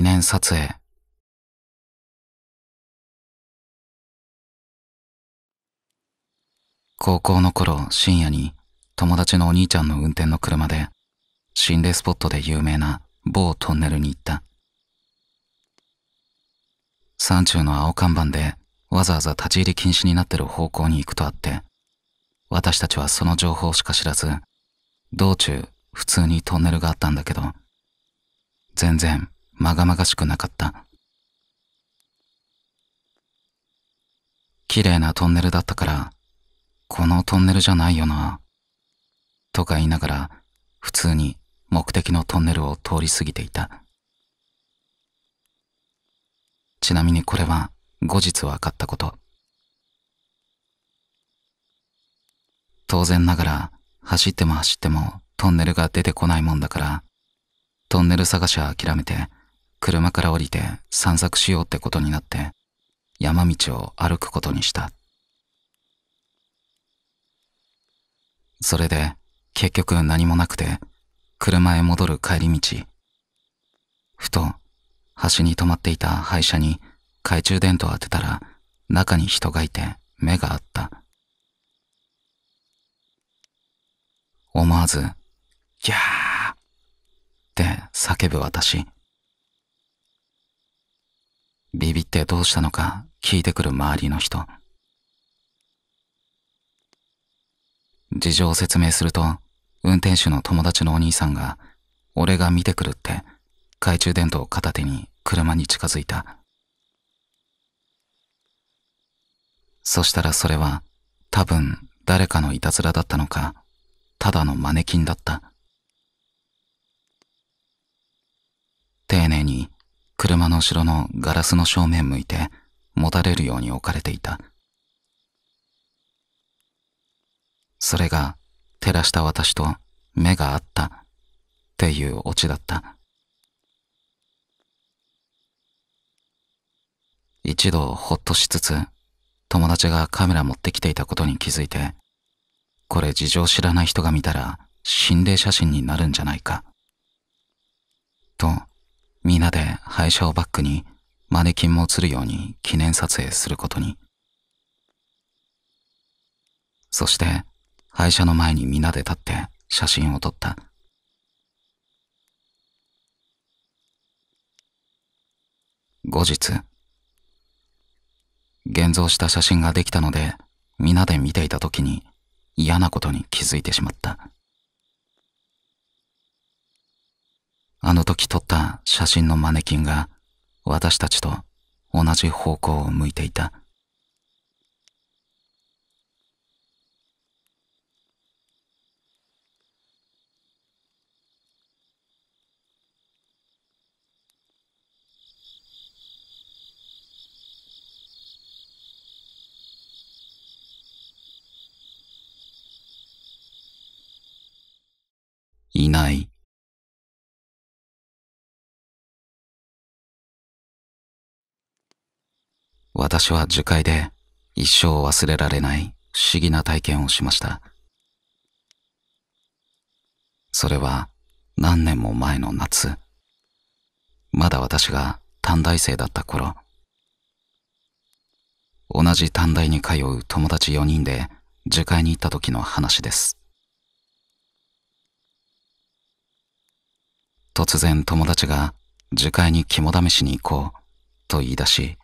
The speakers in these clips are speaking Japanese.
記念撮影。高校の頃深夜に友達のお兄ちゃんの運転の車で心霊スポットで有名な某トンネルに行った。山中の青看板でわざわざ立ち入り禁止になってる方向に行くとあって、私たちはその情報しか知らず、道中普通にトンネルがあったんだけど、全然まがまがしくなかった。綺麗なトンネルだったから、このトンネルじゃないよな、とか言いながら、普通に目的のトンネルを通り過ぎていた。ちなみにこれは後日分かったこと。当然ながら走っても走ってもトンネルが出てこないもんだから、トンネル探しは諦めて車から降りて散策しようってことになって山道を歩くことにしたそれで結局何もなくて車へ戻る帰り道ふと端に止まっていた廃車に懐中電灯を当てたら中に人がいて目があった思わず「ギャー!」って叫ぶ私。ビビってどうしたのか聞いてくる周りの人。事情を説明すると、運転手の友達のお兄さんが、俺が見てくるって、懐中電灯を片手に車に近づいた。そしたらそれは、多分誰かのいたずらだったのか、ただのマネキンだった。丁寧に車の後ろのガラスの正面向いて、もたれるように置かれていた。それが、照らした私と目が合った、っていうオチだった。一度ほっとしつつ、友達がカメラ持ってきていたことに気づいて、これ事情知らない人が見たら心霊写真になるんじゃないか。と、皆で廃車をバックにマネキンも映るように記念撮影することに。そして、廃車の前に皆で立って写真を撮った。後日、現像した写真ができたので、皆で見ていた時に嫌なことに気づいてしまった。あの時撮った写真のマネキンが私たちと同じ方向を向いていた。いない。私は樹海で一生忘れられない不思議な体験をしました。それは何年も前の夏。まだ私が短大生だった頃。同じ短大に通う友達4人で樹海に行った時の話です。突然友達が樹海に肝試しに行こうと言い出し、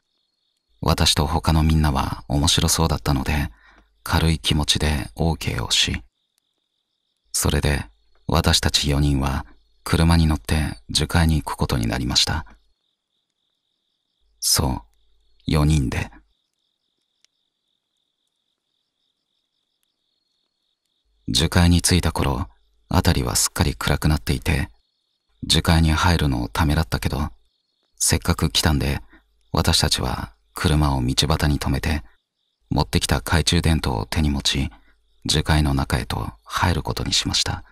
私と他のみんなは面白そうだったので、軽い気持ちで OK をし、それで私たち4人は車に乗って樹海に行くことになりました。そう、4人で。樹海に着いた頃、辺りはすっかり暗くなっていて、樹海に入るのをためらったけど、せっかく来たんで、私たちは車を道端に止めて、持ってきた懐中電灯を手に持ち、樹海の中へと入ることにしました。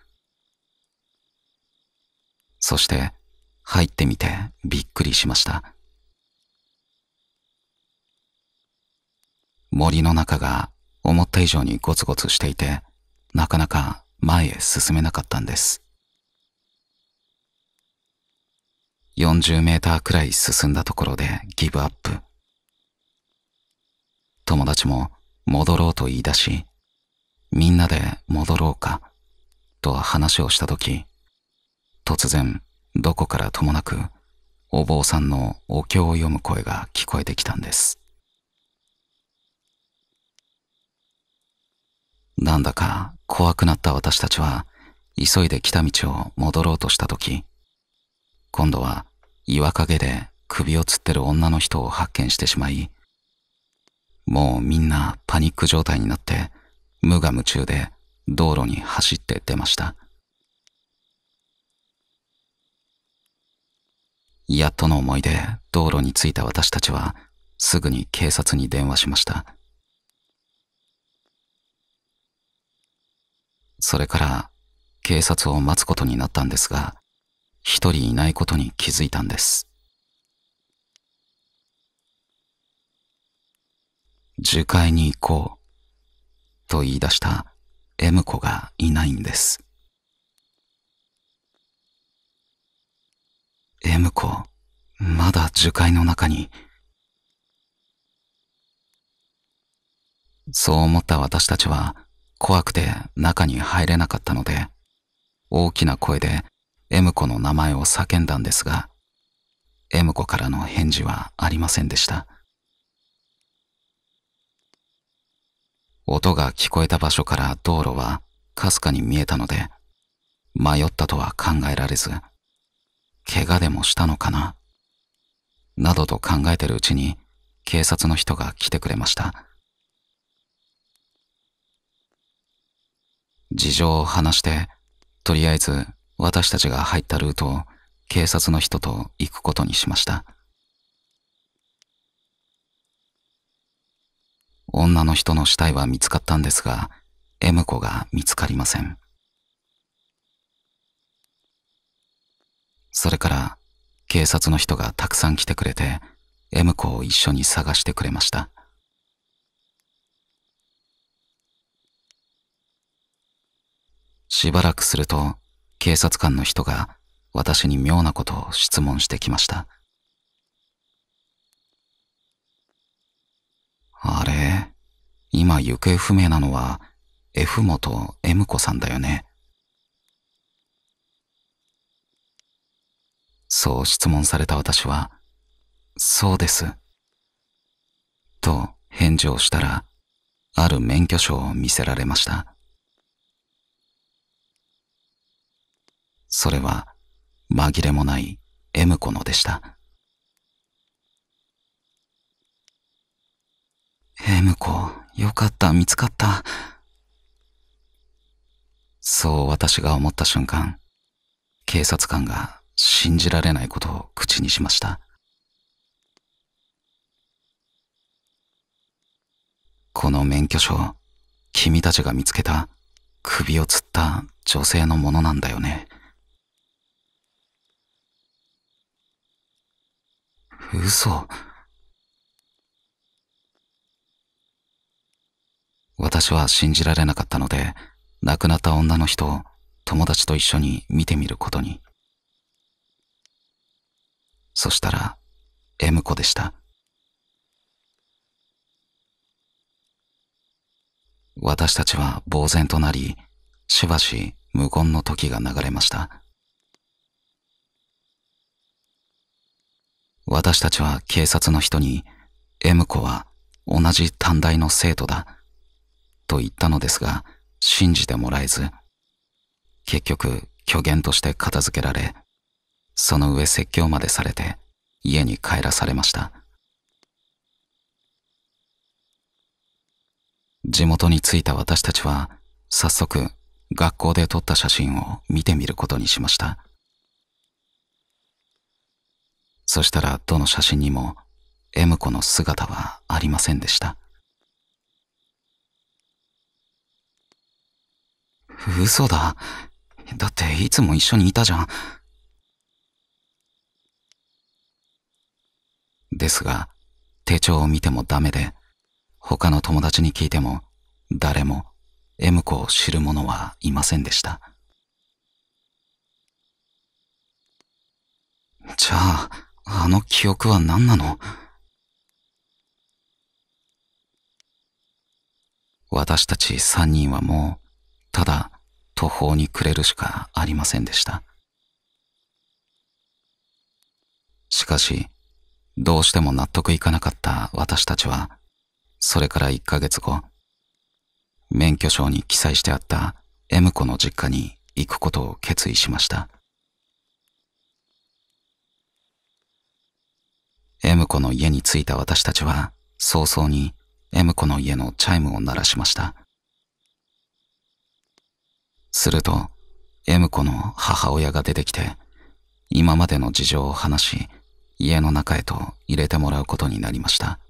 そして、入ってみてびっくりしました。森の中が思った以上にゴツゴツしていて、なかなか前へ進めなかったんです。40メーターくらい進んだところでギブアップ。友達も戻ろうと言い出し、みんなで戻ろうか、と話をしたとき、突然、どこからともなく、お坊さんのお経を読む声が聞こえてきたんです。なんだか怖くなった私たちは、急いで来た道を戻ろうとしたとき、今度は岩陰で首をつってる女の人を発見してしまい、もうみんなパニック状態になって無我夢中で道路に走って出ましたやっとの思いで道路に着いた私たちはすぐに警察に電話しましたそれから警察を待つことになったんですが一人いないことに気づいたんです樹海に行こう、と言い出した M 子がいないんです。M 子、まだ樹海の中に。そう思った私たちは怖くて中に入れなかったので、大きな声で M 子の名前を叫んだんですが、M 子からの返事はありませんでした。音が聞こえた場所から道路はかすかに見えたので、迷ったとは考えられず、怪我でもしたのかな、などと考えてるうちに警察の人が来てくれました。事情を話して、とりあえず私たちが入ったルートを警察の人と行くことにしました。女の人の死体は見つかったんですが、M 子が見つかりません。それから警察の人がたくさん来てくれて、M 子を一緒に探してくれました。しばらくすると警察官の人が私に妙なことを質問してきました。あれ今行方不明なのは F 元 M 子さんだよね。そう質問された私は、そうです。と返事をしたら、ある免許証を見せられました。それは紛れもない M 子のでした。ヘムこ、よかった、見つかった。そう私が思った瞬間、警察官が信じられないことを口にしました。この免許証、君たちが見つけた首を吊った女性のものなんだよね。嘘。私は信じられなかったので、亡くなった女の人を友達と一緒に見てみることに。そしたら、M 子でした。私たちは呆然となり、しばし無言の時が流れました。私たちは警察の人に、M 子は同じ短大の生徒だ。と言ったのですが、信じてもらえず、結局虚言として片付けられ、その上説教までされて家に帰らされました。地元に着いた私たちは早速学校で撮った写真を見てみることにしました。そしたらどの写真にも M 子の姿はありませんでした。嘘だ。だっていつも一緒にいたじゃん。ですが、手帳を見てもダメで、他の友達に聞いても、誰も M 子を知る者はいませんでした。じゃあ、あの記憶は何なの私たち三人はもう、ただ途方に暮れるしかありませんでした。しかし、どうしても納得いかなかった私たちは、それから1ヶ月後、免許証に記載してあった M 子の実家に行くことを決意しました。M 子の家に着いた私たちは、早々に M 子の家のチャイムを鳴らしました。すると、M 子の母親が出てきて、今までの事情を話し、家の中へと入れてもらうことになりました。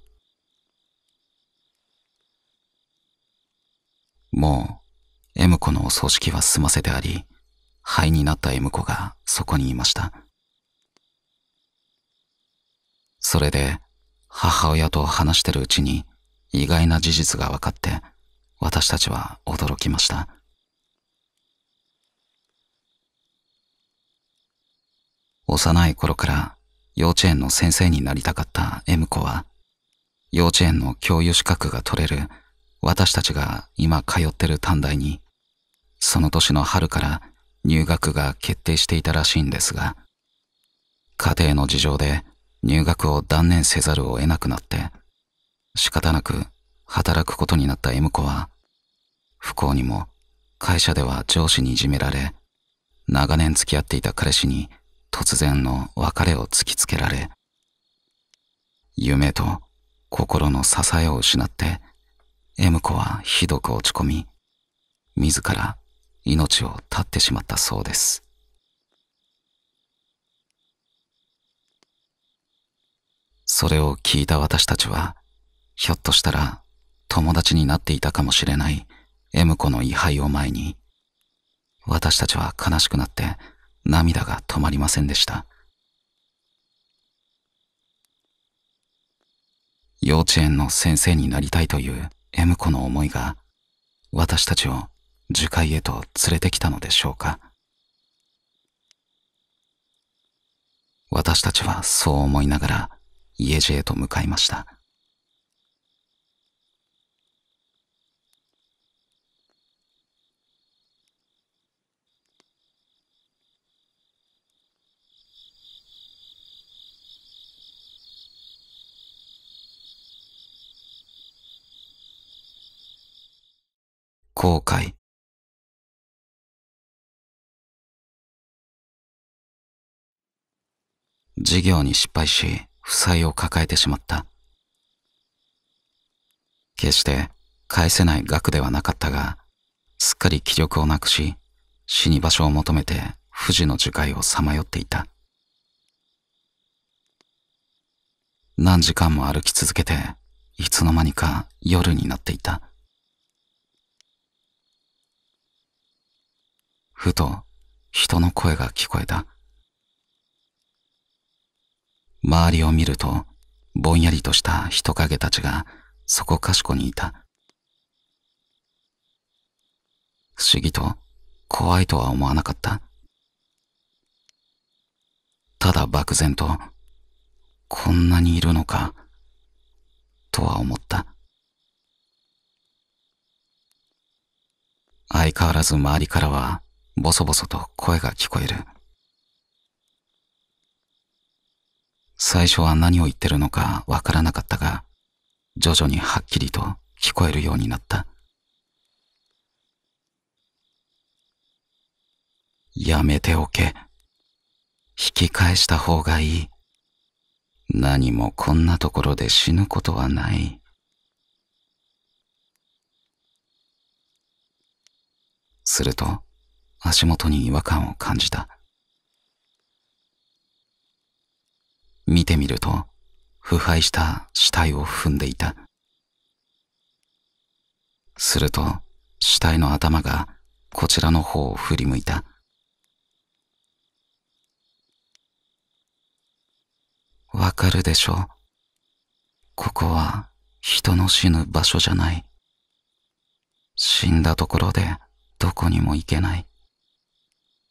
もう、M 子のお葬式は済ませてあり、灰になった M 子がそこにいました。それで、母親と話してるうちに、意外な事実が分かって、私たちは驚きました。幼い頃から幼稚園の先生になりたかった M 子は、幼稚園の教諭資格が取れる私たちが今通ってる短大に、その年の春から入学が決定していたらしいんですが、家庭の事情で入学を断念せざるを得なくなって、仕方なく働くことになった M 子は、不幸にも会社では上司にいじめられ、長年付き合っていた彼氏に突然の別れを突きつけられ夢と心の支えを失って M 子はひどく落ち込み自ら命を絶ってしまったそうですそれを聞いた私たちはひょっとしたら友達になっていたかもしれない M 子の位牌を前に私たちは悲しくなって涙が止まりませんでした。幼稚園の先生になりたいという M 子の思いが私たちを樹海へと連れてきたのでしょうか私たちはそう思いながら家路へと向かいました後悔。事業に失敗し、負債を抱えてしまった。決して返せない額ではなかったが、すっかり気力をなくし、死に場所を求めて富士の樹海をさまよっていた。何時間も歩き続けて、いつの間にか夜になっていた。ふと人の声が聞こえた。周りを見ると、ぼんやりとした人影たちがそこかしこにいた。不思議と怖いとは思わなかった。ただ漠然と、こんなにいるのか、とは思った。相変わらず周りからはボソボソと声が聞こえる。最初は何を言ってるのかわからなかったが、徐々にはっきりと聞こえるようになった。やめておけ。引き返した方がいい。何もこんなところで死ぬことはない。すると、足元に違和感を感じた。見てみると、腐敗した死体を踏んでいた。すると、死体の頭がこちらの方を振り向いた。わかるでしょう。ここは人の死ぬ場所じゃない。死んだところでどこにも行けない。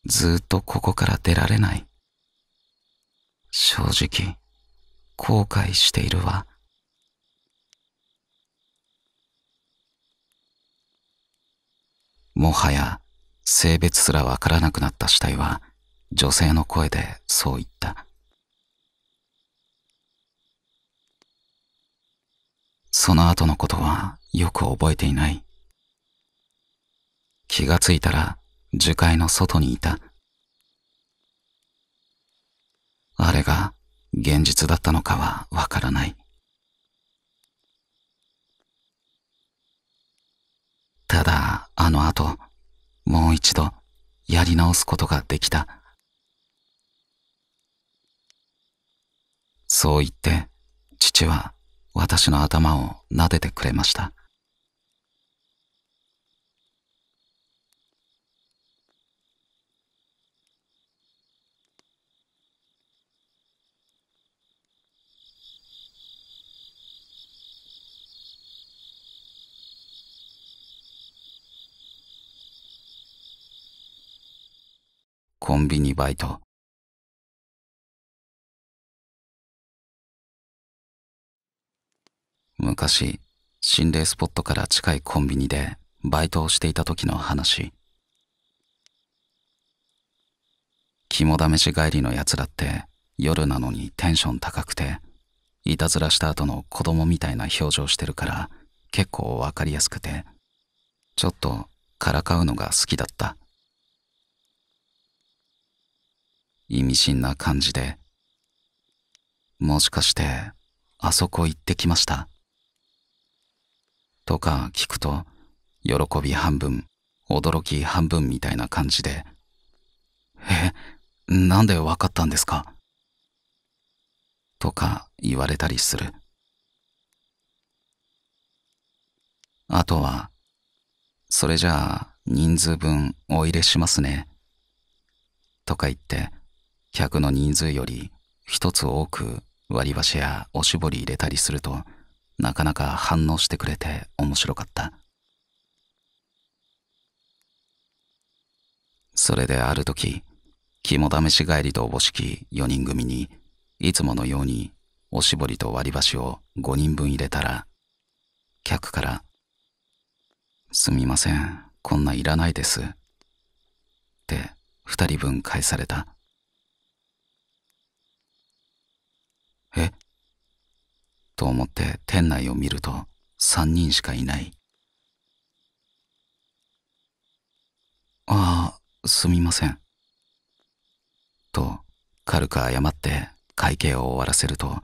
ずっとここから出られない。正直、後悔しているわ。もはや性別すらわからなくなった死体は女性の声でそう言った。その後のことはよく覚えていない。気がついたら樹海の外にいた。あれが現実だったのかはわからない。ただ、あの後、もう一度、やり直すことができた。そう言って、父は私の頭を撫でてくれました。コンビニバイト。昔、心霊スポットから近いコンビニでバイトをしていた時の話。肝試し帰りの奴らって夜なのにテンション高くて、いたずらした後の子供みたいな表情してるから結構わかりやすくて、ちょっとからかうのが好きだった。意味深な感じで。もしかして、あそこ行ってきました。とか聞くと、喜び半分、驚き半分みたいな感じで、え、なんでわかったんですかとか言われたりする。あとは、それじゃあ人数分お入れしますね。とか言って、客の人数より一つ多く割り箸やおしぼり入れたりするとなかなか反応してくれて面白かったそれである時肝試し帰りとおぼしき4人組にいつものようにおしぼりと割り箸を5人分入れたら客から「すみませんこんないらないです」って2人分返された。えと思って店内を見ると三人しかいない。ああ、すみません。と、軽く謝って会計を終わらせると、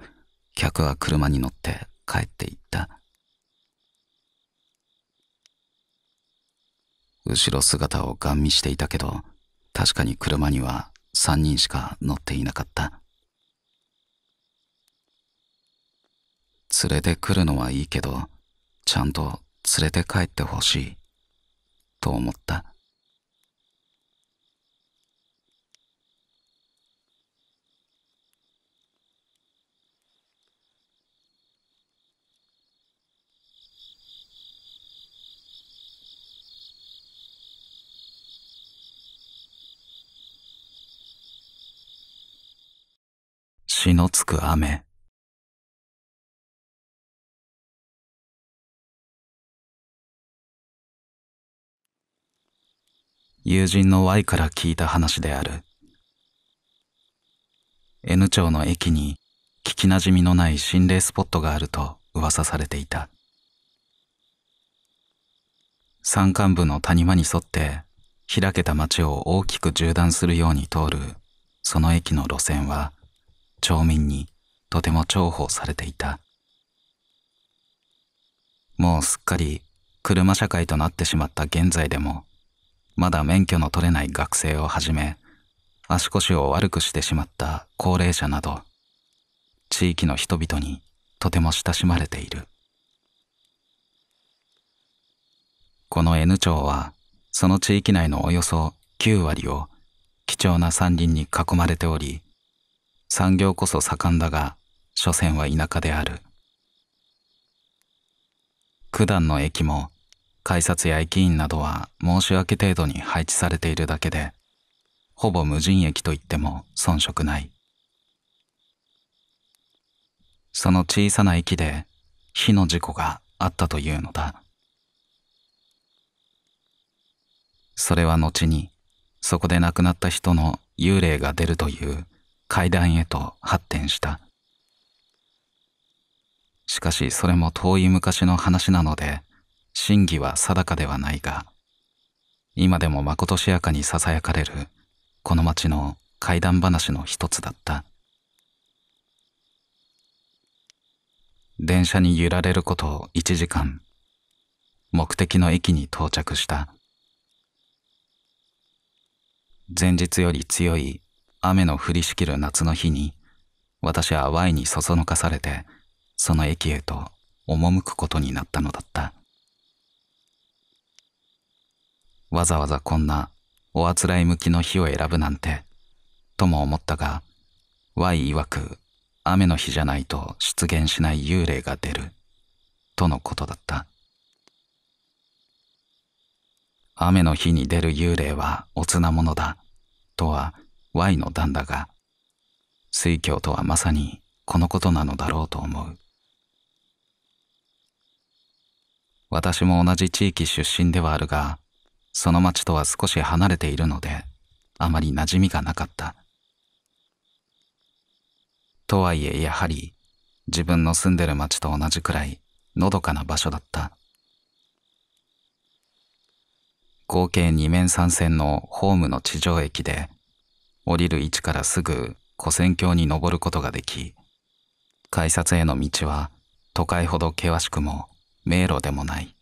客は車に乗って帰っていった。後ろ姿をガン見していたけど、確かに車には三人しか乗っていなかった。連れてくるのはいいけど、ちゃんと連れて帰ってほしい、と思った。血のつく雨。友人の Y から聞いた話である N 町の駅に聞きなじみのない心霊スポットがあると噂されていた山間部の谷間に沿って開けた街を大きく縦断するように通るその駅の路線は町民にとても重宝されていたもうすっかり車社会となってしまった現在でもまだ免許の取れない学生をはじめ、足腰を悪くしてしまった高齢者など、地域の人々にとても親しまれている。この N 町は、その地域内のおよそ9割を貴重な山林に囲まれており、産業こそ盛んだが、所詮は田舎である。九段の駅も改札や駅員などは申し訳程度に配置されているだけで、ほぼ無人駅といっても遜色ない。その小さな駅で火の事故があったというのだ。それは後に、そこで亡くなった人の幽霊が出るという階段へと発展した。しかしそれも遠い昔の話なので、真偽は定かではないが今でもまことしやかにささやかれるこの町の怪談話の一つだった電車に揺られること1時間目的の駅に到着した前日より強い雨の降りしきる夏の日に私は Y にそそのかされてその駅へと赴くことになったのだったわざわざこんなおあつらい向きの日を選ぶなんて、とも思ったが、Y 曰く、雨の日じゃないと出現しない幽霊が出る、とのことだった。雨の日に出る幽霊はおつなものだ、とは Y の段だが、水教とはまさにこのことなのだろうと思う。私も同じ地域出身ではあるが、その町とは少し離れているのであまり馴染みがなかったとはいえやはり自分の住んでる町と同じくらいのどかな場所だった合計2面3線のホームの地上駅で降りる位置からすぐ古戦橋に登ることができ改札への道は都会ほど険しくも迷路でもない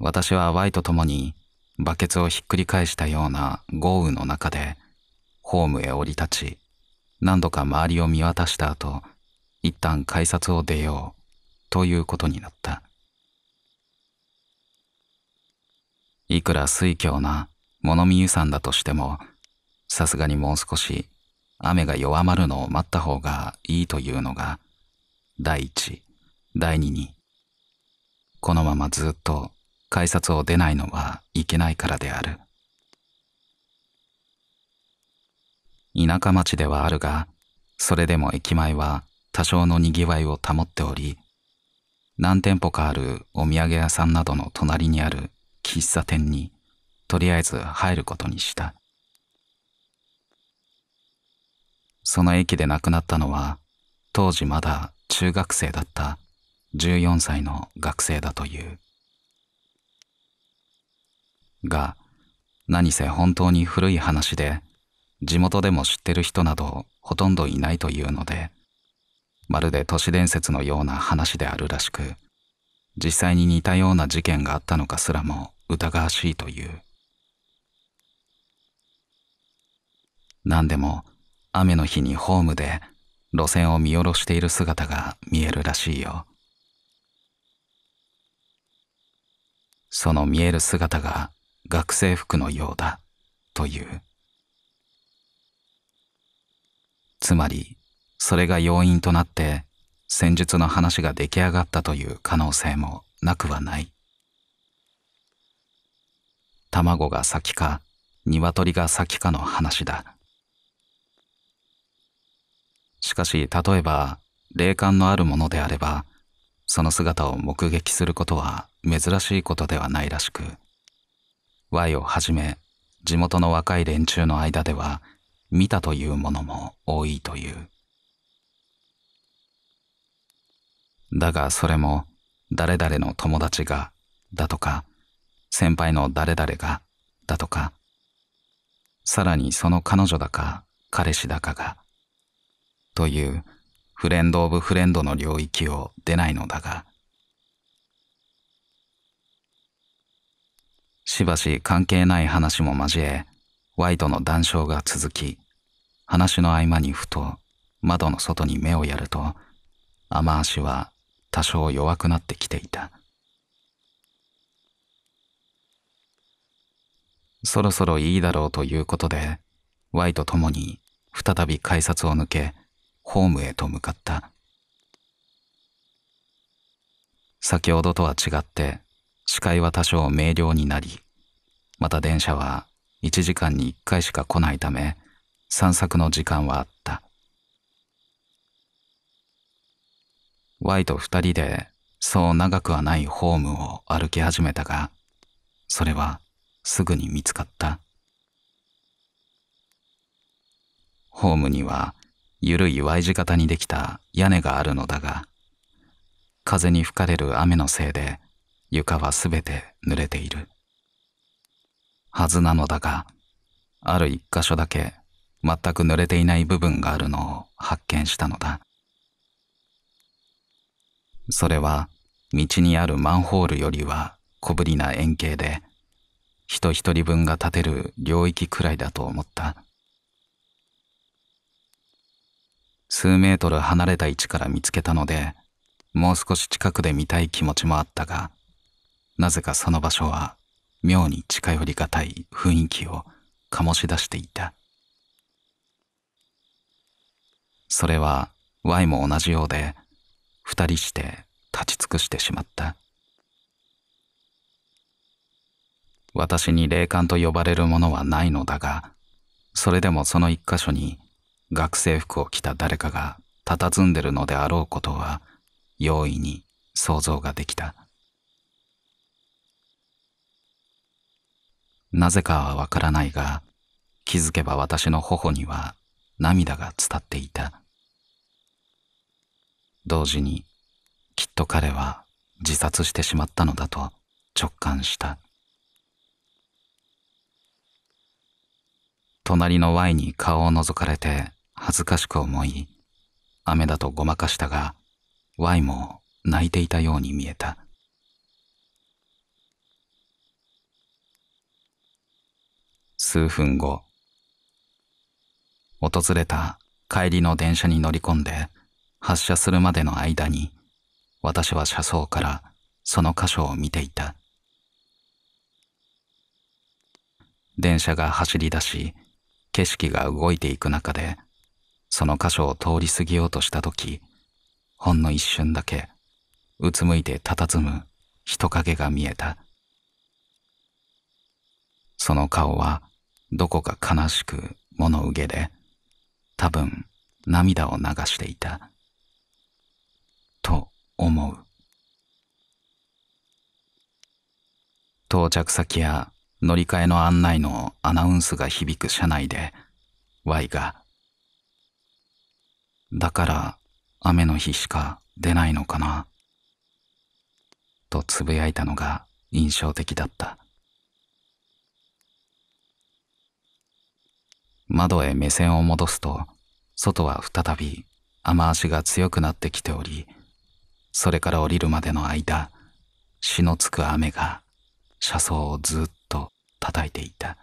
私はワイと共にバケツをひっくり返したような豪雨の中でホームへ降り立ち、何度か周りを見渡した後、一旦改札を出ようということになった。いくら水強な物見遊山だとしても、さすがにもう少し雨が弱まるのを待った方がいいというのが、第一、第二に、このままずっと改札を出ないのはいけないからである田舎町ではあるがそれでも駅前は多少のにぎわいを保っており何店舗かあるお土産屋さんなどの隣にある喫茶店にとりあえず入ることにしたその駅で亡くなったのは当時まだ中学生だった14歳の学生だという。が、何せ本当に古い話で、地元でも知ってる人などほとんどいないというので、まるで都市伝説のような話であるらしく、実際に似たような事件があったのかすらも疑わしいという。何でも雨の日にホームで路線を見下ろしている姿が見えるらしいよ。その見える姿が学生服のようだというつまりそれが要因となって戦術の話が出来上がったという可能性もなくはない卵が先か鶏が先かの話だしかし例えば霊感のあるものであればその姿を目撃することは珍しいことではないらしく Y をはじめ地元の若い連中の間では見たというものも多いというだがそれも誰々の友達がだとか先輩の誰々がだとかさらにその彼女だか彼氏だかがというフレンド・オブ・フレンドの領域を出ないのだがしばし関係ない話も交え、ワイとの談笑が続き、話の合間にふと窓の外に目をやると、雨足は多少弱くなってきていた。そろそろいいだろうということで、Y と共に再び改札を抜け、ホームへと向かった。先ほどとは違って、視界は多少明瞭になり、また電車は1時間に1回しか来ないため、散策の時間はあった。Y と二人でそう長くはないホームを歩き始めたが、それはすぐに見つかった。ホームには緩い Y 字型にできた屋根があるのだが、風に吹かれる雨のせいで床はすべて濡れている。はずなのだが、ある一箇所だけ全く濡れていない部分があるのを発見したのだ。それは道にあるマンホールよりは小ぶりな円形で、人一人分が立てる領域くらいだと思った。数メートル離れた位置から見つけたので、もう少し近くで見たい気持ちもあったが、なぜかその場所は妙に近寄りがたい雰囲気を醸し出していたそれは Y も同じようで二人して立ち尽くしてしまった私に霊感と呼ばれるものはないのだがそれでもその一箇所に学生服を着た誰かが佇んでるのであろうことは容易に想像ができたなぜかはわからないが、気づけば私の頬には涙が伝っていた。同時に、きっと彼は自殺してしまったのだと直感した。隣の Y に顔を覗かれて恥ずかしく思い、雨だとごまかしたが、Y も泣いていたように見えた。数分後、訪れた帰りの電車に乗り込んで発車するまでの間に私は車窓からその箇所を見ていた。電車が走り出し景色が動いていく中でその箇所を通り過ぎようとした時ほんの一瞬だけうつむいて佇む人影が見えたその顔はどこか悲しく物憂げで、多分涙を流していた。と思う。到着先や乗り換えの案内のアナウンスが響く車内で Y が、だから雨の日しか出ないのかな、とつぶやいたのが印象的だった。窓へ目線を戻すと、外は再び雨足が強くなってきており、それから降りるまでの間、死のつく雨が車窓をずっと叩いていた。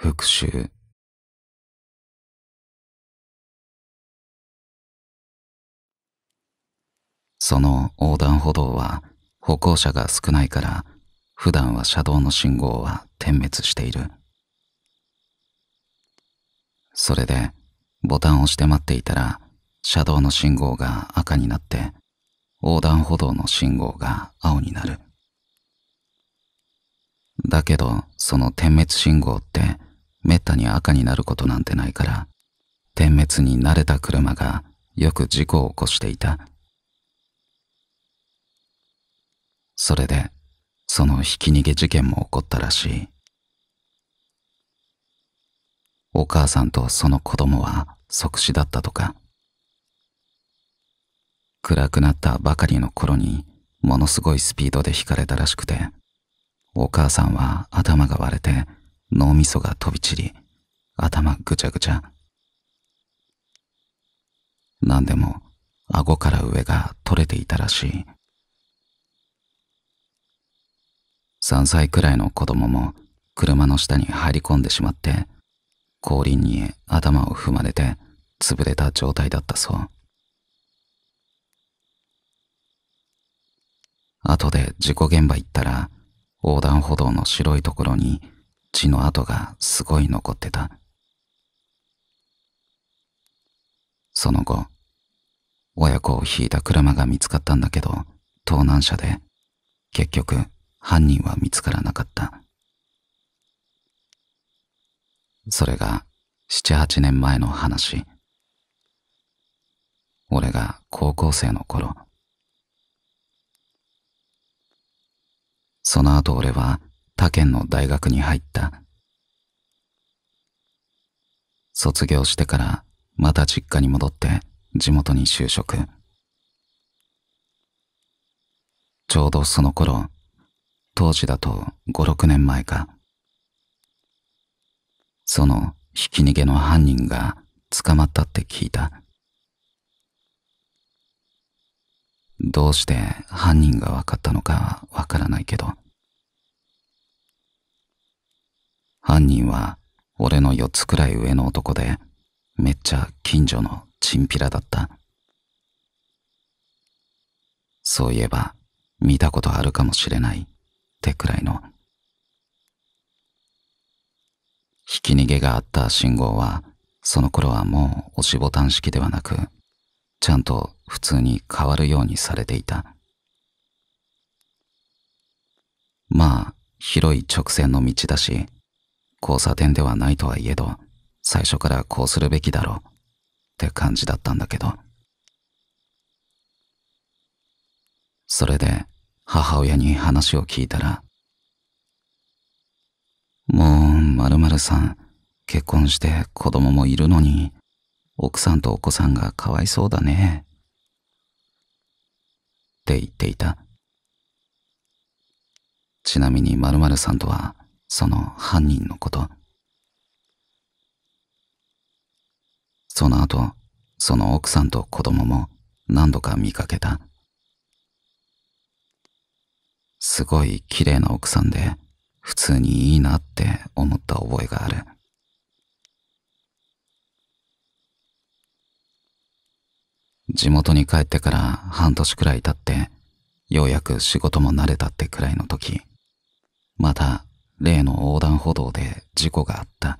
復讐その横断歩道は歩行者が少ないから普段は車道の信号は点滅しているそれでボタンを押して待っていたら車道の信号が赤になって横断歩道の信号が青になるだけどその点滅信号ってめったに赤になることなんてないから点滅に慣れた車がよく事故を起こしていたそれでそのひき逃げ事件も起こったらしいお母さんとその子供は即死だったとか暗くなったばかりの頃にものすごいスピードで引かれたらしくてお母さんは頭が割れて脳みそが飛び散り、頭ぐちゃぐちゃ。何でも、顎から上が取れていたらしい。3歳くらいの子供も車の下に入り込んでしまって、後輪に頭を踏まれて潰れた状態だったそう。後で事故現場行ったら、横断歩道の白いところに血の跡がすごい残ってた。その後、親子をひいた車が見つかったんだけど、盗難車で、結局犯人は見つからなかった。それが七八年前の話。俺が高校生の頃。その後俺は他県の大学に入った。卒業してからまた実家に戻って地元に就職。ちょうどその頃、当時だと5、6年前か。そのひき逃げの犯人が捕まったって聞いた。どうして犯人が分かったのかわからないけど。犯人は俺の4つくらい上の男でめっちゃ近所のチンピラだったそういえば見たことあるかもしれないってくらいのひき逃げがあった信号はその頃はもう押しボタン式ではなくちゃんと普通に変わるようにされていたまあ広い直線の道だし交差点ではないとはいえど、最初からこうするべきだろうって感じだったんだけど。それで母親に話を聞いたら、もう〇〇さん結婚して子供もいるのに、奥さんとお子さんがかわいそうだね。って言っていた。ちなみに〇〇さんとはその犯人のこと。その後、その奥さんと子供も何度か見かけた。すごい綺麗な奥さんで、普通にいいなって思った覚えがある。地元に帰ってから半年くらい経って、ようやく仕事も慣れたってくらいの時、また例の横断歩道で事故があった。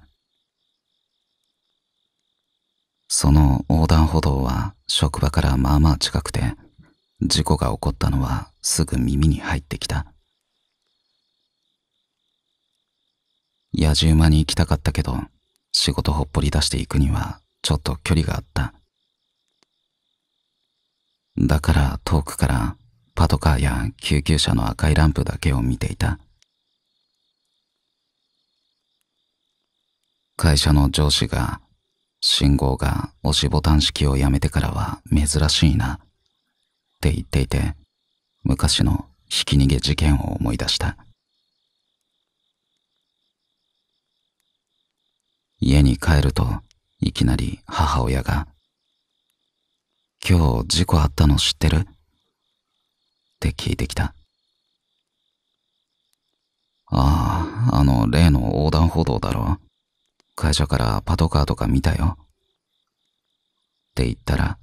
その横断歩道は職場からまあまあ近くて、事故が起こったのはすぐ耳に入ってきた。野じ馬に行きたかったけど、仕事ほっぽり出していくにはちょっと距離があった。だから遠くからパトカーや救急車の赤いランプだけを見ていた。会社の上司が、信号が押しボタン式をやめてからは珍しいな、って言っていて、昔のひき逃げ事件を思い出した。家に帰ると、いきなり母親が、今日事故あったの知ってるって聞いてきた。ああ、あの例の横断歩道だろ。会社からパトカーとか見たよ。って言ったら、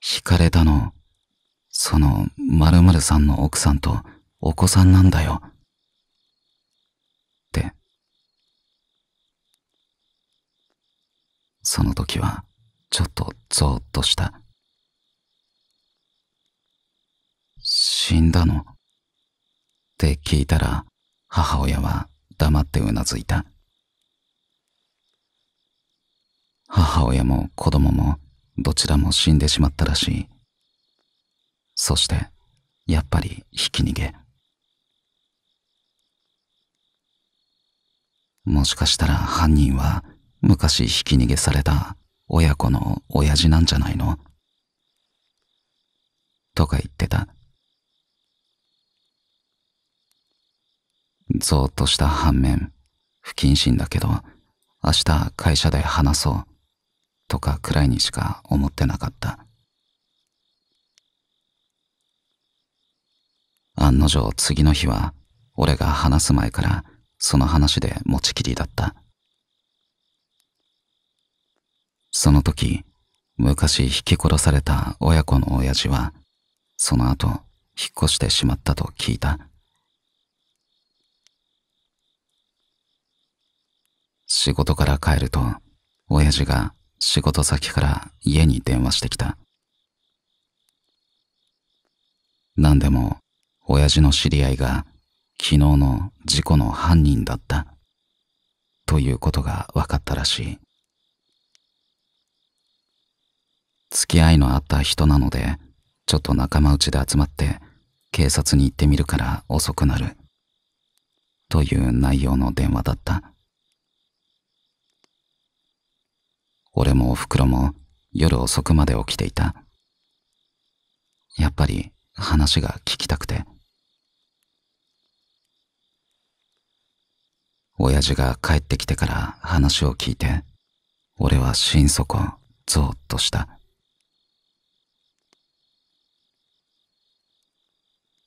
惹かれたの、その〇〇さんの奥さんとお子さんなんだよ。って。その時は、ちょっとゾーッとした。死んだのって聞いたら、母親は黙ってうなずいた。母親も子供もどちらも死んでしまったらしい。そして、やっぱりひき逃げ。もしかしたら犯人は昔ひき逃げされた親子の親父なんじゃないのとか言ってた。ぞっとした反面、不謹慎だけど、明日会社で話そう、とかくらいにしか思ってなかった。案の定次の日は、俺が話す前からその話で持ちきりだった。その時、昔引き殺された親子の親父は、その後、引っ越してしまったと聞いた。仕事から帰ると、親父が仕事先から家に電話してきた。何でも、親父の知り合いが昨日の事故の犯人だった。ということが分かったらしい。付き合いのあった人なので、ちょっと仲間内で集まって警察に行ってみるから遅くなる。という内容の電話だった。俺もお袋も夜遅くまで起きていた。やっぱり話が聞きたくて。親父が帰ってきてから話を聞いて、俺は心底ゾーッとした。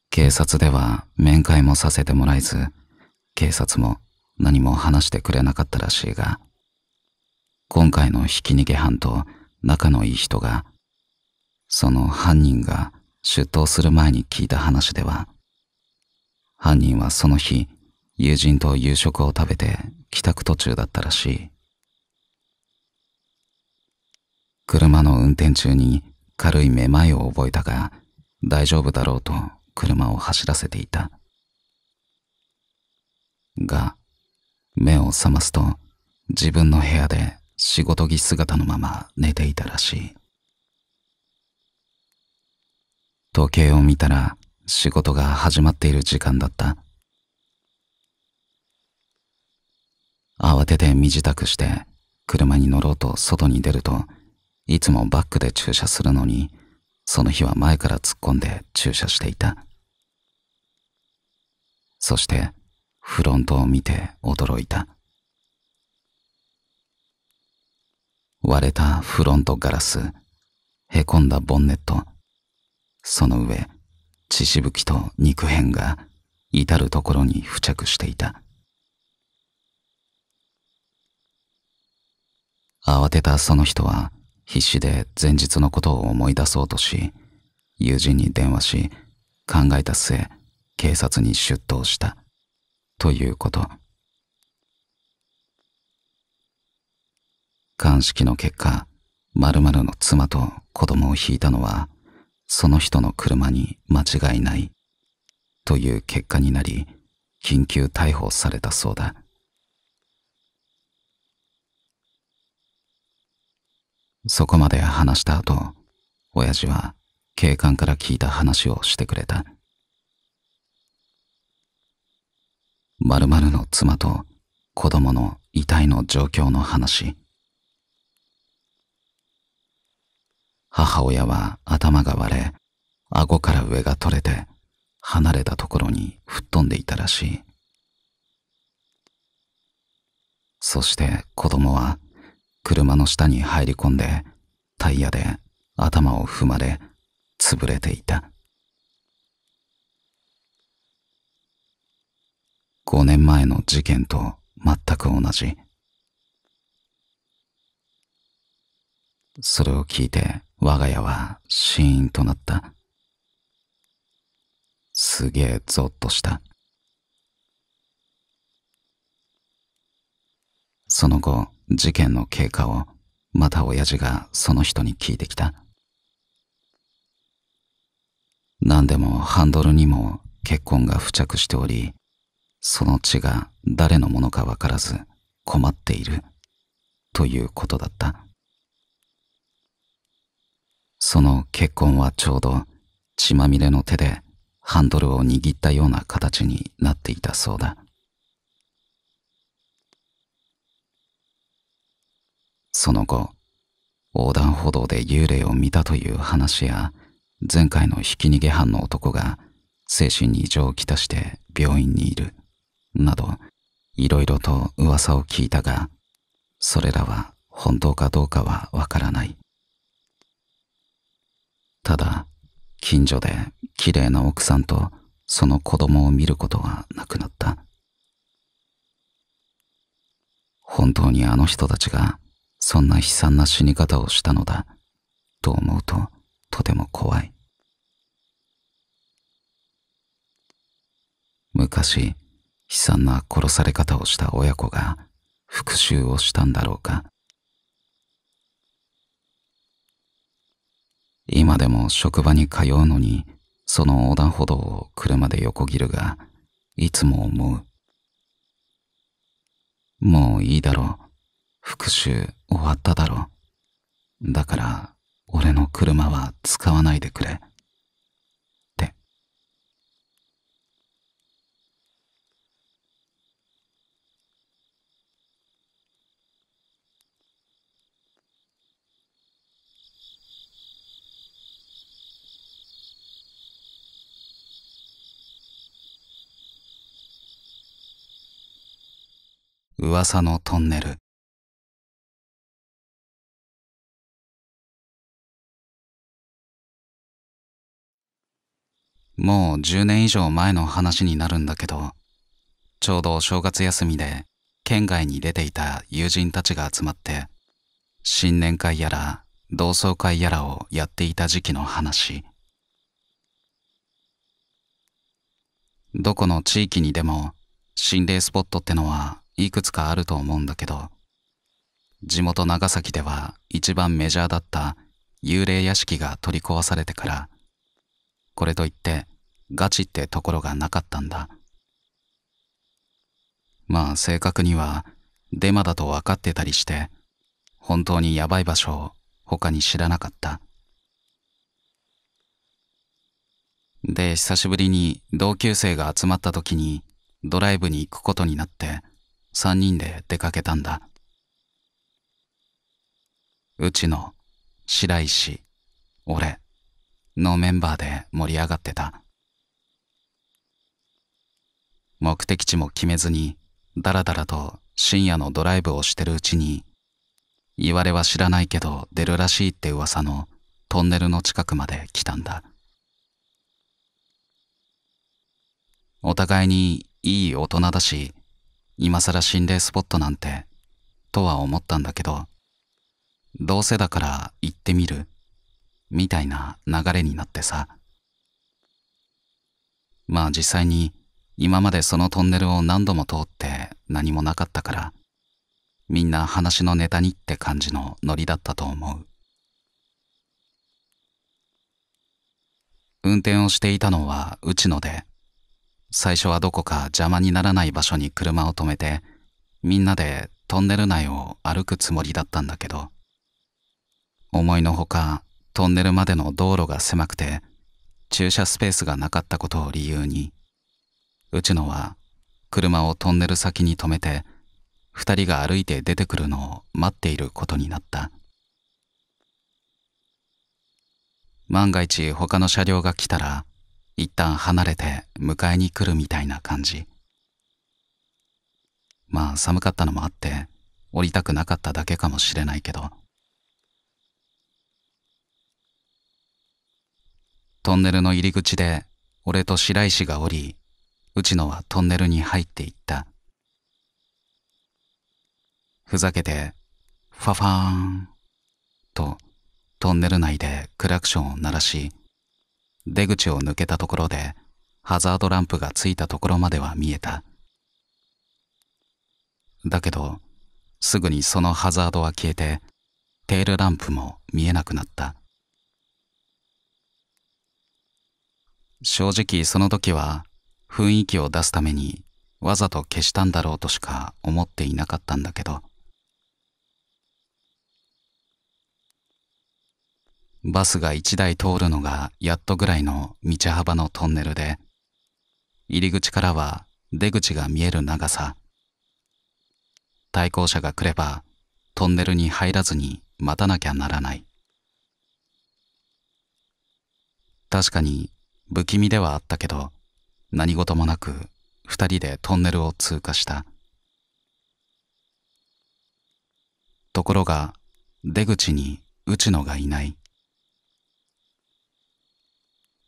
警察では面会もさせてもらえず、警察も何も話してくれなかったらしいが、今回のひき逃げ犯と仲のいい人が、その犯人が出頭する前に聞いた話では、犯人はその日、友人と夕食を食べて帰宅途中だったらしい。車の運転中に軽いめまいを覚えたが、大丈夫だろうと車を走らせていた。が、目を覚ますと自分の部屋で仕事着姿のまま寝ていたらしい。時計を見たら仕事が始まっている時間だった。慌てて身支度して車に乗ろうと外に出るといつもバックで駐車するのにその日は前から突っ込んで駐車していた。そしてフロントを見て驚いた。割れたフロントガラス、へこんだボンネット、その上、血しぶきと肉片が至る所に付着していた。慌てたその人は必死で前日のことを思い出そうとし、友人に電話し、考えた末、警察に出頭した。ということ。鑑識の結果、〇〇の妻と子供を引いたのは、その人の車に間違いない、という結果になり、緊急逮捕されたそうだ。そこまで話した後、親父は警官から聞いた話をしてくれた。〇〇の妻と子供の遺体の状況の話。母親は頭が割れ、顎から上が取れて、離れたところに吹っ飛んでいたらしい。そして子供は車の下に入り込んでタイヤで頭を踏まれ潰れていた。5年前の事件と全く同じ。それを聞いて我が家はシーンとなった。すげえゾッとした。その後、事件の経過を、また親父がその人に聞いてきた。何でもハンドルにも血痕が付着しており、その血が誰のものかわからず困っているということだった。その血痕はちょうど血まみれの手でハンドルを握ったような形になっていたそうだ。その後、横断歩道で幽霊を見たという話や、前回のひき逃げ犯の男が精神に異常をきたして病院にいる、など、いろいろと噂を聞いたが、それらは本当かどうかはわからない。ただ、近所で綺麗な奥さんとその子供を見ることがなくなった。本当にあの人たちがそんな悲惨な死に方をしたのだと思うととても怖い。昔、悲惨な殺され方をした親子が復讐をしたんだろうか。今でも職場に通うのに、その横断歩道を車で横切るが、いつも思う。もういいだろう。復讐終わっただろう。だから、俺の車は使わないでくれ。噂のトンネルもう10年以上前の話になるんだけどちょうど正月休みで県外に出ていた友人たちが集まって新年会やら同窓会やらをやっていた時期の話どこの地域にでも心霊スポットってのはいくつかあると思うんだけど、地元長崎では一番メジャーだった幽霊屋敷が取り壊されてから、これといってガチってところがなかったんだ。まあ正確にはデマだと分かってたりして、本当にやばい場所を他に知らなかった。で、久しぶりに同級生が集まった時にドライブに行くことになって、三人で出かけたんだうちの白石俺のメンバーで盛り上がってた目的地も決めずにだらだらと深夜のドライブをしてるうちに言われは知らないけど出るらしいって噂のトンネルの近くまで来たんだお互いにいい大人だし今更心霊スポットなんて、とは思ったんだけど、どうせだから行ってみる、みたいな流れになってさ。まあ実際に今までそのトンネルを何度も通って何もなかったから、みんな話のネタにって感じのノリだったと思う。運転をしていたのは内野で、最初はどこか邪魔にならない場所に車を止めて、みんなでトンネル内を歩くつもりだったんだけど、思いのほかトンネルまでの道路が狭くて、駐車スペースがなかったことを理由に、内野は車をトンネル先に止めて、二人が歩いて出てくるのを待っていることになった。万が一他の車両が来たら、一旦離れて迎えに来るみたいな感じまあ寒かったのもあって降りたくなかっただけかもしれないけどトンネルの入り口で俺と白石が降り内野はトンネルに入っていったふざけてファファーンとトンネル内でクラクションを鳴らし出口を抜けたところでハザードランプがついたところまでは見えた。だけど、すぐにそのハザードは消えて、テールランプも見えなくなった。正直その時は雰囲気を出すためにわざと消したんだろうとしか思っていなかったんだけど。バスが一台通るのがやっとぐらいの道幅のトンネルで、入り口からは出口が見える長さ。対向車が来ればトンネルに入らずに待たなきゃならない。確かに不気味ではあったけど、何事もなく二人でトンネルを通過した。ところが出口に内野がいない。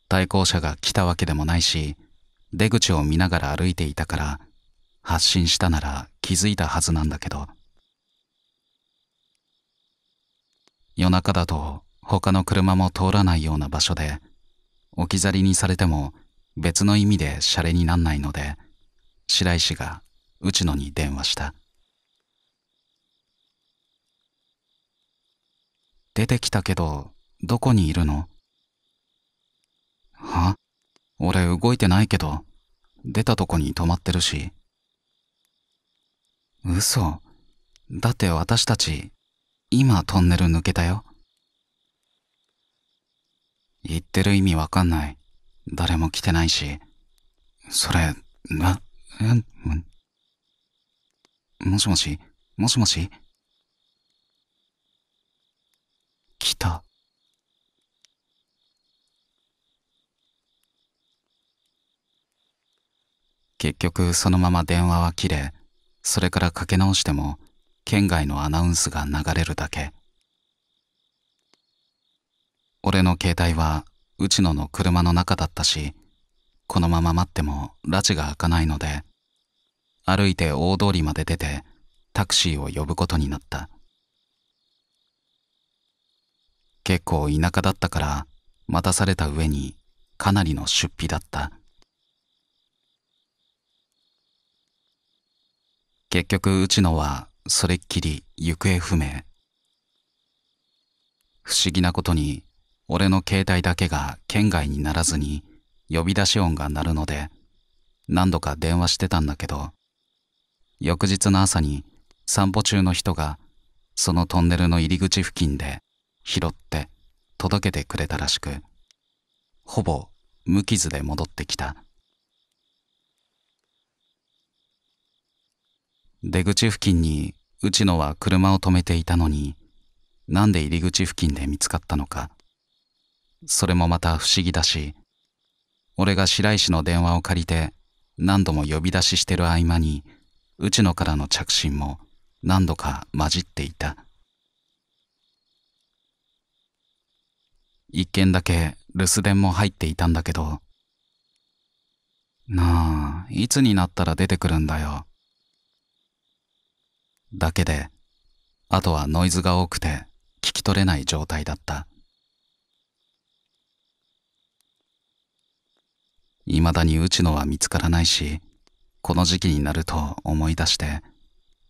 対向車が来たわけでもないし、出口を見ながら歩いていたから、発信したなら気づいたはずなんだけど。夜中だと他の車も通らないような場所で、置き去りにされても別の意味でシャレになんないので、白石が内野に電話した。出てきたけど、どこにいるのは俺動いてないけど、出たとこに止まってるし。嘘。だって私たち、今トンネル抜けたよ。言ってる意味わかんない。誰も来てないし。それ、な、ん。もしもし、もしもし。来た。結局そのまま電話は切れ、それからかけ直しても県外のアナウンスが流れるだけ。俺の携帯は内野の車の中だったし、このまま待っても拉致が開かないので、歩いて大通りまで出てタクシーを呼ぶことになった。結構田舎だったから待たされた上にかなりの出費だった。結局内野はそれっきり行方不明不思議なことに俺の携帯だけが県外にならずに呼び出し音が鳴るので何度か電話してたんだけど翌日の朝に散歩中の人がそのトンネルの入り口付近で拾って届けてくれたらしくほぼ無傷で戻ってきた出口付近に内野は車を止めていたのになんで入り口付近で見つかったのかそれもまた不思議だし俺が白石の電話を借りて何度も呼び出ししてる合間に内野からの着信も何度か混じっていた一件だけ留守電も入っていたんだけどなあいつになったら出てくるんだよだけで、あとはノイズが多くて聞き取れない状態だった。未だにうちのは見つからないし、この時期になると思い出して、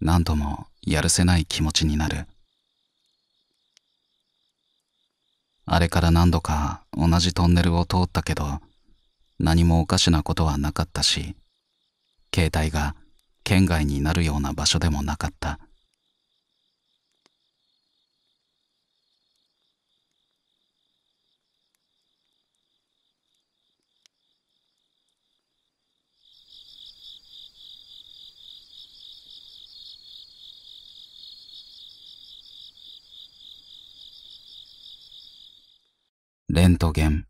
何度もやるせない気持ちになる。あれから何度か同じトンネルを通ったけど、何もおかしなことはなかったし、携帯が県外になるような場所でもなかったレントゲン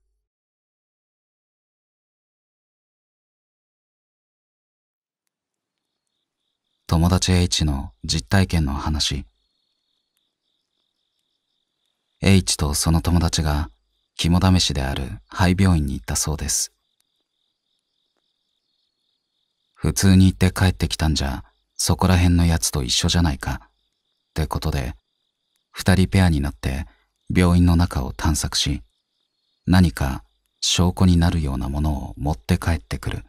友達 H の実体験の話 H とその友達が肝試しである肺病院に行ったそうです普通に行って帰ってきたんじゃそこら辺のやつと一緒じゃないかってことで二人ペアになって病院の中を探索し何か証拠になるようなものを持って帰ってくる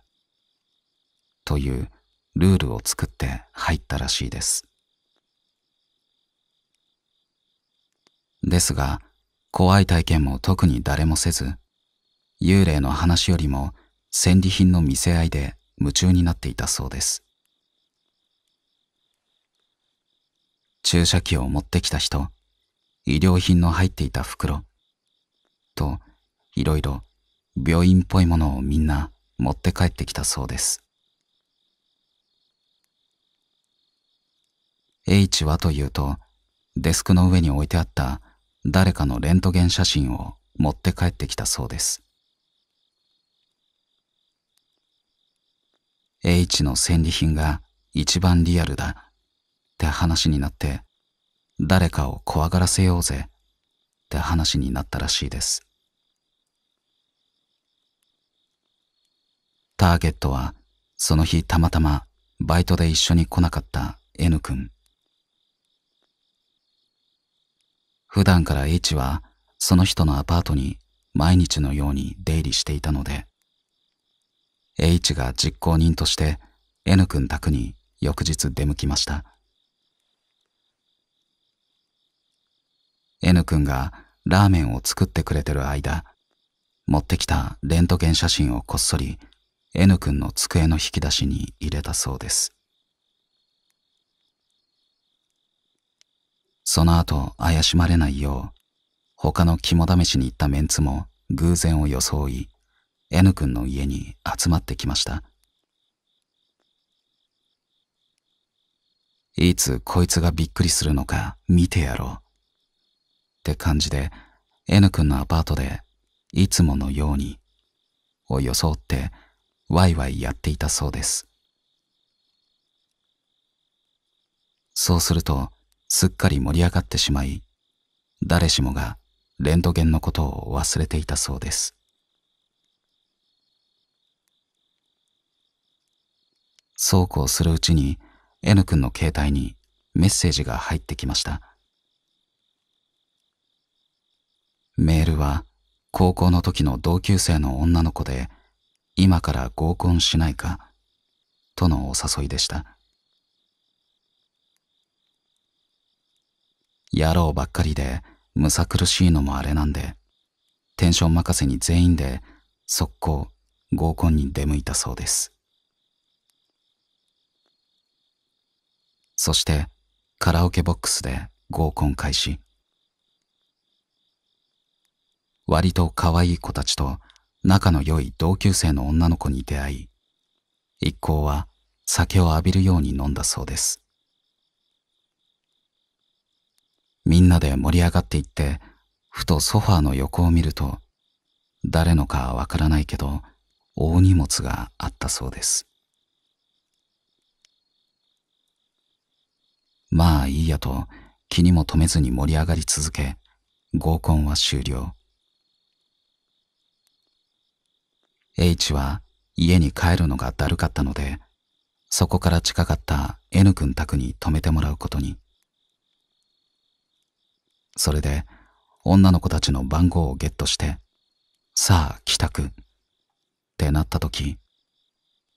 というルールを作って入ったらしいですですが怖い体験も特に誰もせず幽霊の話よりも戦利品の見せ合いで夢中になっていたそうです注射器を持ってきた人医療品の入っていた袋といろいろ病院っぽいものをみんな持って帰ってきたそうです H はというと、デスクの上に置いてあった誰かのレントゲン写真を持って帰ってきたそうです。H の戦利品が一番リアルだって話になって誰かを怖がらせようぜって話になったらしいですターゲットはその日たまたまバイトで一緒に来なかった N 君普段から H はその人のアパートに毎日のように出入りしていたので、H が実行人として N 君宅に翌日出向きました。N 君がラーメンを作ってくれてる間、持ってきたレントゲン写真をこっそり N 君の机の引き出しに入れたそうです。その後怪しまれないよう、他の肝試しに行ったメンツも偶然を装い、N 君の家に集まってきました。いつこいつがびっくりするのか見てやろう。って感じで N 君のアパートでいつものようにを装ってワイワイやっていたそうです。そうするとすっかり盛り上がってしまい、誰しもがレントゲンのことを忘れていたそうです。そうこうするうちに N 君の携帯にメッセージが入ってきました。メールは高校の時の同級生の女の子で今から合コンしないかとのお誘いでした。野郎ばっかりで、むさ苦しいのもあれなんで、テンション任せに全員で、速攻、合コンに出向いたそうです。そして、カラオケボックスで合コン開始。割と可愛い子たちと仲の良い同級生の女の子に出会い、一行は酒を浴びるように飲んだそうです。みんなで盛り上がっていって、ふとソファーの横を見ると、誰のかわからないけど、大荷物があったそうです。まあいいやと気にも留めずに盛り上がり続け、合コンは終了。H は家に帰るのがだるかったので、そこから近かった N 君宅に泊めてもらうことに。それで、女の子たちの番号をゲットして、さあ、帰宅。ってなった時、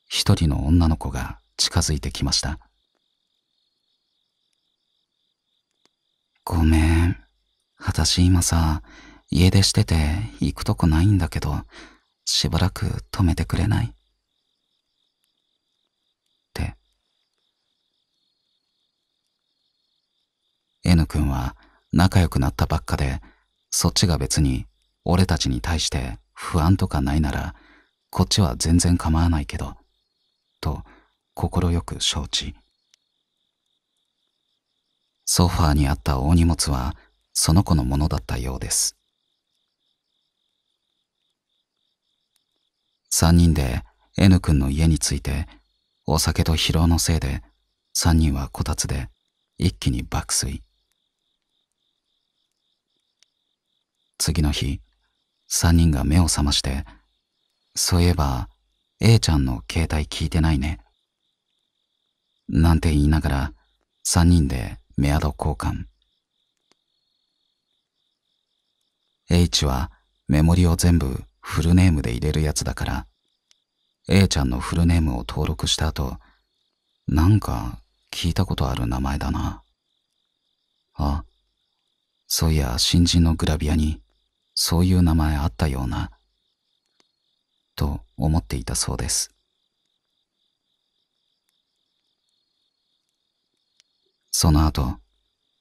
一人の女の子が近づいてきました。ごめん。私今さ、家出してて行くとこないんだけど、しばらく止めてくれないって。N 君は、仲良くなったばっかで、そっちが別に俺たちに対して不安とかないなら、こっちは全然構わないけど、と心よく承知。ソファーにあった大荷物はその子のものだったようです。三人で N 君の家に着いて、お酒と疲労のせいで三人はこたつで一気に爆睡。次の日、三人が目を覚まして、そういえば、A ちゃんの携帯聞いてないね。なんて言いながら、三人でメアド交換。H はメモリを全部フルネームで入れるやつだから、A ちゃんのフルネームを登録した後、なんか聞いたことある名前だな。あ、そういや新人のグラビアにそういう名前あったような、と思っていたそうです。その後、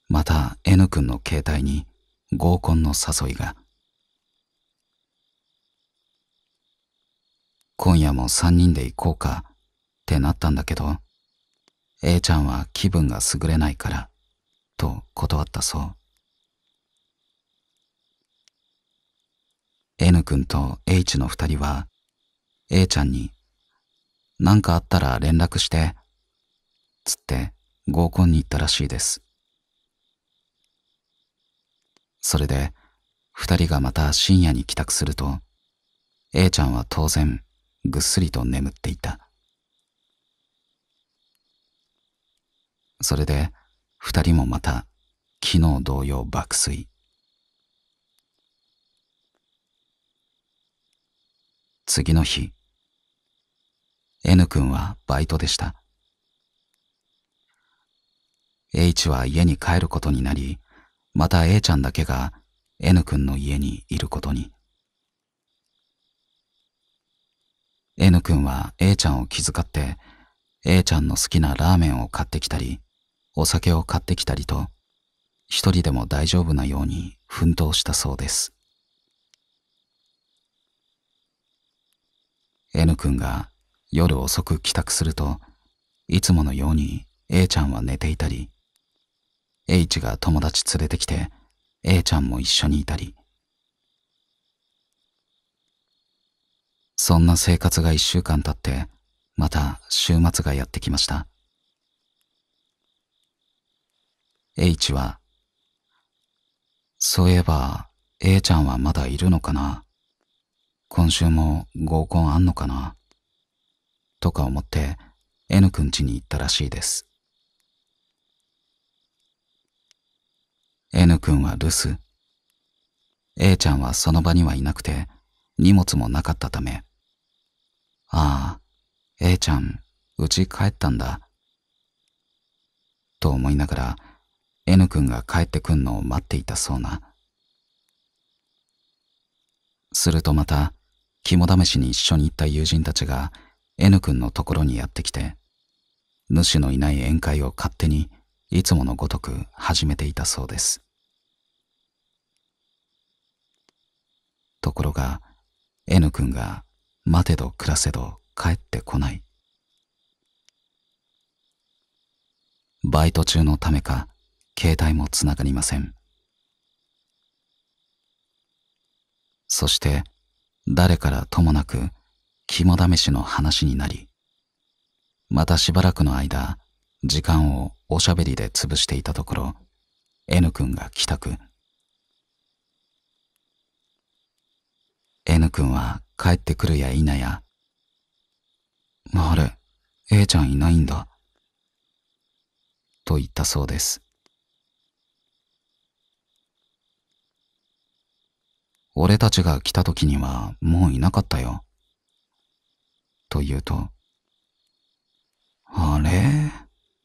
また N 君の携帯に合コンの誘いが。今夜も3人で行こうかってなったんだけど、A ちゃんは気分が優れないからと断ったそう。N 君と H の二人は A ちゃんに何かあったら連絡して、つって合コンに行ったらしいです。それで二人がまた深夜に帰宅すると、A ちゃんは当然ぐっすりと眠っていた。それで二人もまた昨日同様爆睡。次の日 N 君はバイトでした H は家に帰ることになりまた A ちゃんだけが N 君の家にいることに N 君は A ちゃんを気遣って A ちゃんの好きなラーメンを買ってきたりお酒を買ってきたりと一人でも大丈夫なように奮闘したそうです N 君が夜遅く帰宅すると、いつものように A ちゃんは寝ていたり、H が友達連れてきて A ちゃんも一緒にいたり、そんな生活が一週間経って、また週末がやってきました。H は、そういえば A ちゃんはまだいるのかな今週も合コンあんのかなとか思って N くん家に行ったらしいです。N くんは留守。A ちゃんはその場にはいなくて荷物もなかったため、ああ、A ちゃん、うち帰ったんだ。と思いながら N くんが帰ってくんのを待っていたそうな。するとまた肝試しに一緒に行った友人たちが N 君のところにやってきて、主のいない宴会を勝手にいつものごとく始めていたそうです。ところが N 君が待てど暮らせど帰ってこない。バイト中のためか携帯もつながりません。そして誰からともなく肝試しの話になり、またしばらくの間、時間をおしゃべりで潰していたところ、N 君が帰宅。N 君は帰ってくるや否や、まあれ、A ちゃんいないんだ。と言ったそうです。俺たちが来た時にはもういなかったよ。と言うと、あれ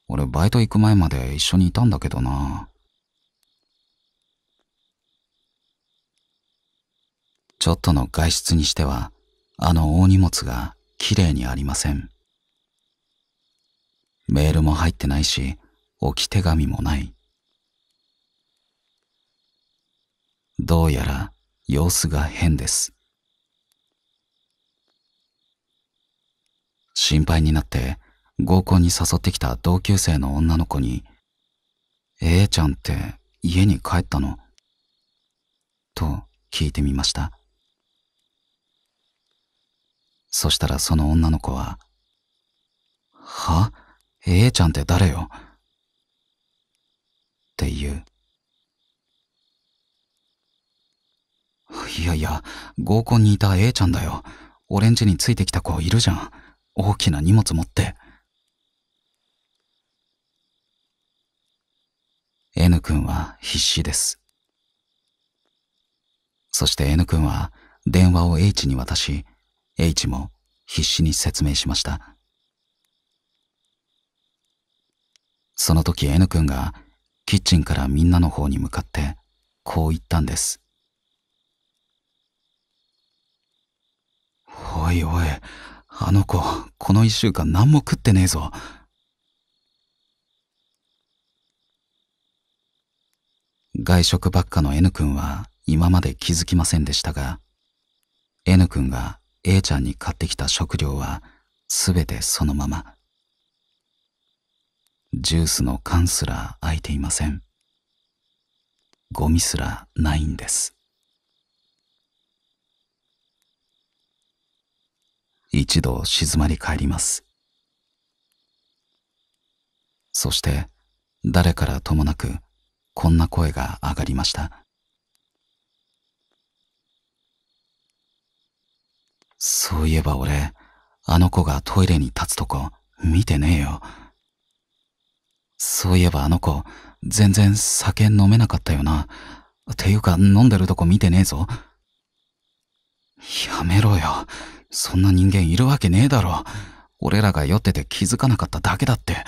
俺バイト行く前まで一緒にいたんだけどな。ちょっとの外出にしては、あの大荷物がきれいにありません。メールも入ってないし、置き手紙もない。どうやら様子が変です。心配になって合コンに誘ってきた同級生の女の子に、A ちゃんって家に帰ったのと聞いてみました。そしたらその女の子は、は ?A ちゃんって誰よって言う。いやいや、合コンにいた A ちゃんだよ。俺んジについてきた子いるじゃん。大きな荷物持って。N 君は必死です。そして N 君は電話を H に渡し、H も必死に説明しました。その時 N 君がキッチンからみんなの方に向かってこう言ったんです。おいおい、あの子、この一週間何も食ってねえぞ。外食ばっかの N 君は今まで気づきませんでしたが、N 君が A ちゃんに買ってきた食料は全てそのまま。ジュースの缶すら空いていません。ゴミすらないんです。一度静まり返ります。そして、誰からともなく、こんな声が上がりました。そういえば俺、あの子がトイレに立つとこ、見てねえよ。そういえばあの子、全然酒飲めなかったよな。ていうか、飲んでるとこ見てねえぞ。やめろよ。そんな人間いるわけねえだろ。俺らが酔ってて気づかなかっただけだって。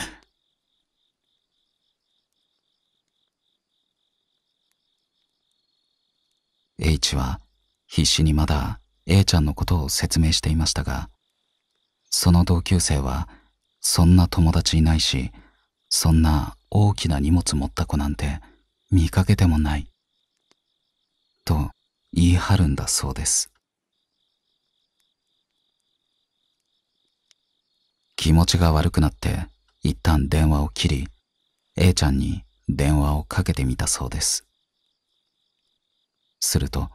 H は必死にまだ A ちゃんのことを説明していましたが、その同級生は、そんな友達いないし、そんな大きな荷物持った子なんて見かけてもない。と言い張るんだそうです。気持ちが悪くなって一旦電話を切り A ちゃんに電話をかけてみたそうですすると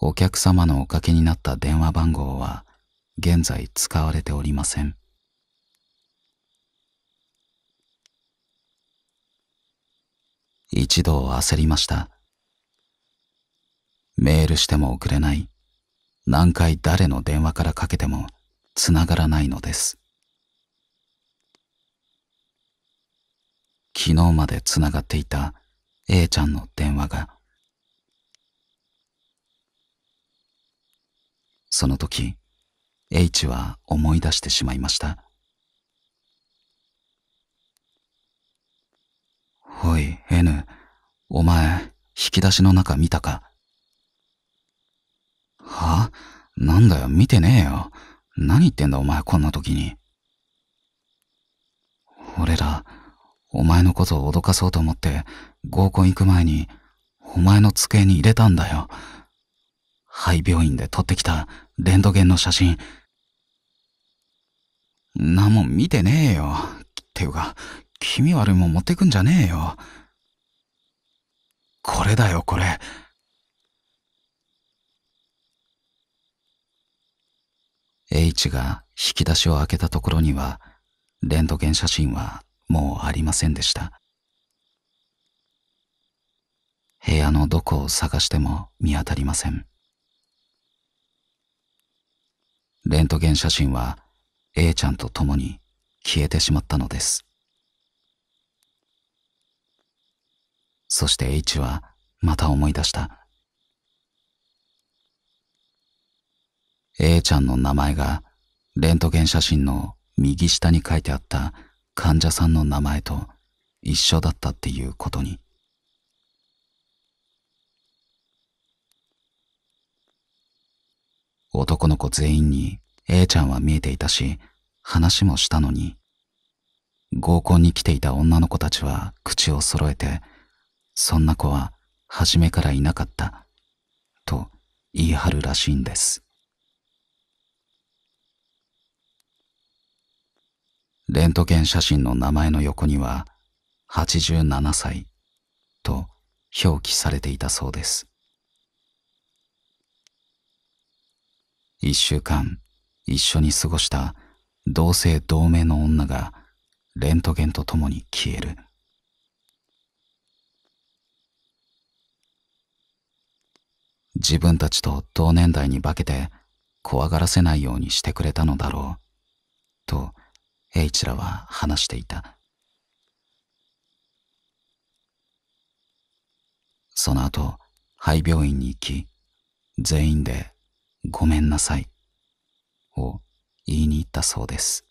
お客様のおかけになった電話番号は現在使われておりません一度焦りましたメールしても送れない何回誰の電話からかけてもつながらないのです昨日までつながっていた A ちゃんの電話がその時 H は思い出してしまいましたおい N お前引き出しの中見たかはあなんだよ見てねえよ何言ってんだお前こんな時に。俺ら、お前のことを脅かそうと思って合コン行く前に、お前の机に入れたんだよ。廃病院で撮ってきたレントゲンの写真。なもん見てねえよ。っていうか、気味悪いもん持ってくんじゃねえよ。これだよ、これ。H が引き出しを開けたところには、レントゲン写真はもうありませんでした。部屋のどこを探しても見当たりません。レントゲン写真は A ちゃんと共に消えてしまったのです。そして H はまた思い出した。A ちゃんの名前がレントゲン写真の右下に書いてあった患者さんの名前と一緒だったっていうことに。男の子全員に A ちゃんは見えていたし、話もしたのに、合コンに来ていた女の子たちは口を揃えて、そんな子は初めからいなかった、と言い張るらしいんです。レントゲン写真の名前の横には、87歳と表記されていたそうです。一週間一緒に過ごした同姓同名の女がレントゲンとともに消える。自分たちと同年代に化けて怖がらせないようにしてくれたのだろうと H らは話していたその後廃病院に行き全員で「ごめんなさい」を言いに行ったそうです